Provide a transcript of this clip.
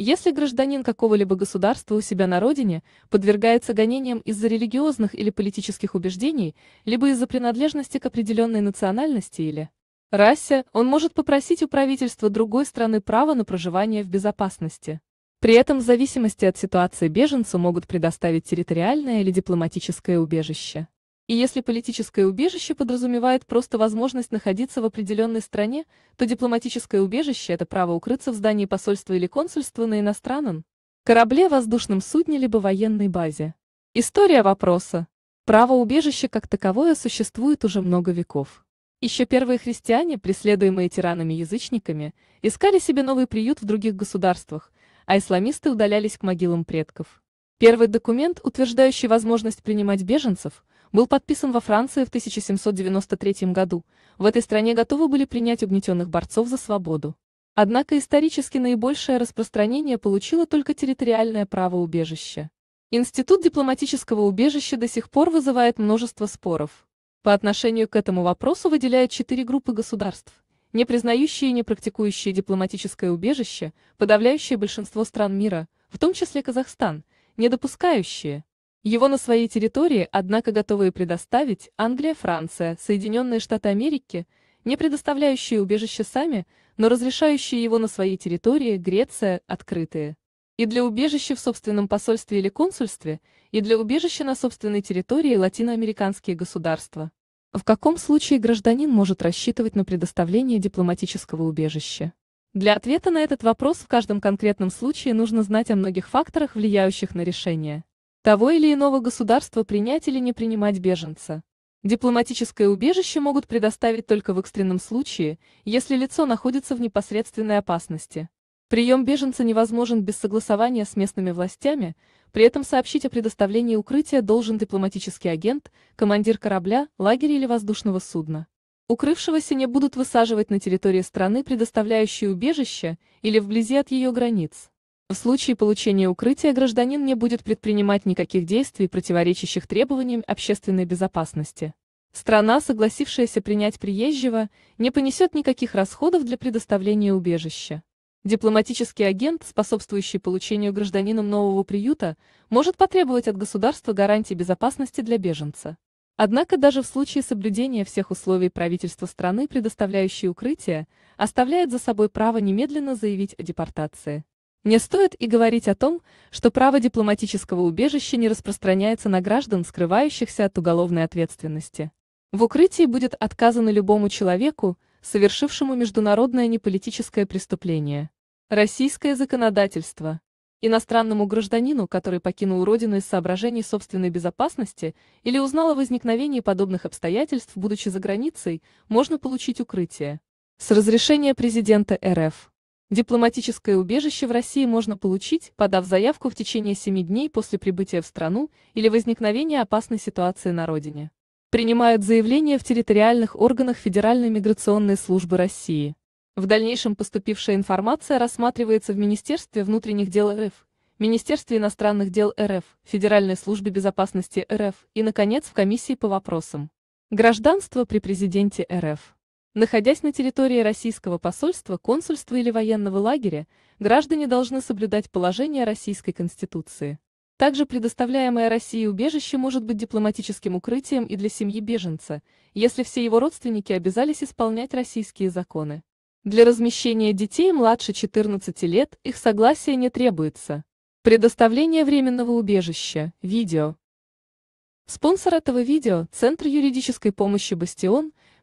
Если гражданин какого-либо государства у себя на родине подвергается гонениям из-за религиозных или политических убеждений, либо из-за принадлежности к определенной национальности или расе, он может попросить у правительства другой страны право на проживание в безопасности. При этом в зависимости от ситуации беженцу могут предоставить территориальное или дипломатическое убежище. И если политическое убежище подразумевает просто возможность находиться в определенной стране, то дипломатическое убежище – это право укрыться в здании посольства или консульства на иностранном корабле, воздушном судне либо военной базе. История вопроса. Право убежища как таковое существует уже много веков. Еще первые христиане, преследуемые тиранами-язычниками, искали себе новый приют в других государствах, а исламисты удалялись к могилам предков. Первый документ, утверждающий возможность принимать беженцев – был подписан во Франции в 1793 году, в этой стране готовы были принять угнетенных борцов за свободу. Однако исторически наибольшее распространение получило только территориальное право убежища. Институт дипломатического убежища до сих пор вызывает множество споров. По отношению к этому вопросу выделяют четыре группы государств, не признающие и не практикующие дипломатическое убежище, подавляющее большинство стран мира, в том числе Казахстан, не допускающие, его на своей территории, однако, готовые предоставить Англия, Франция, Соединенные Штаты Америки, не предоставляющие убежище сами, но разрешающие его на своей территории Греция, открытые. И для убежища в собственном посольстве или консульстве, и для убежища на собственной территории латиноамериканские государства. В каком случае гражданин может рассчитывать на предоставление дипломатического убежища? Для ответа на этот вопрос в каждом конкретном случае нужно знать о многих факторах, влияющих на решение того или иного государства принять или не принимать беженца. Дипломатическое убежище могут предоставить только в экстренном случае, если лицо находится в непосредственной опасности. Прием беженца невозможен без согласования с местными властями, при этом сообщить о предоставлении укрытия должен дипломатический агент, командир корабля, лагеря или воздушного судна. Укрывшегося не будут высаживать на территории страны, предоставляющей убежище, или вблизи от ее границ. В случае получения укрытия гражданин не будет предпринимать никаких действий, противоречащих требованиям общественной безопасности. Страна, согласившаяся принять приезжего, не понесет никаких расходов для предоставления убежища. Дипломатический агент, способствующий получению гражданином нового приюта, может потребовать от государства гарантий безопасности для беженца. Однако даже в случае соблюдения всех условий правительства страны, предоставляющей укрытие, оставляет за собой право немедленно заявить о депортации. Не стоит и говорить о том, что право дипломатического убежища не распространяется на граждан, скрывающихся от уголовной ответственности. В укрытии будет отказано любому человеку, совершившему международное неполитическое преступление. Российское законодательство. Иностранному гражданину, который покинул родину из соображений собственной безопасности или узнал о возникновении подобных обстоятельств, будучи за границей, можно получить укрытие. С разрешения президента РФ. Дипломатическое убежище в России можно получить, подав заявку в течение 7 дней после прибытия в страну или возникновения опасной ситуации на родине. Принимают заявления в территориальных органах Федеральной миграционной службы России. В дальнейшем поступившая информация рассматривается в Министерстве внутренних дел РФ, Министерстве иностранных дел РФ, Федеральной службе безопасности РФ и, наконец, в комиссии по вопросам гражданства при президенте РФ. Находясь на территории российского посольства, консульства или военного лагеря, граждане должны соблюдать положение Российской Конституции. Также предоставляемое России убежище может быть дипломатическим укрытием и для семьи беженца, если все его родственники обязались исполнять российские законы. Для размещения детей младше 14 лет их согласие не требуется. Предоставление временного убежища. Видео. Спонсор этого видео – Центр юридической помощи «Бастион»,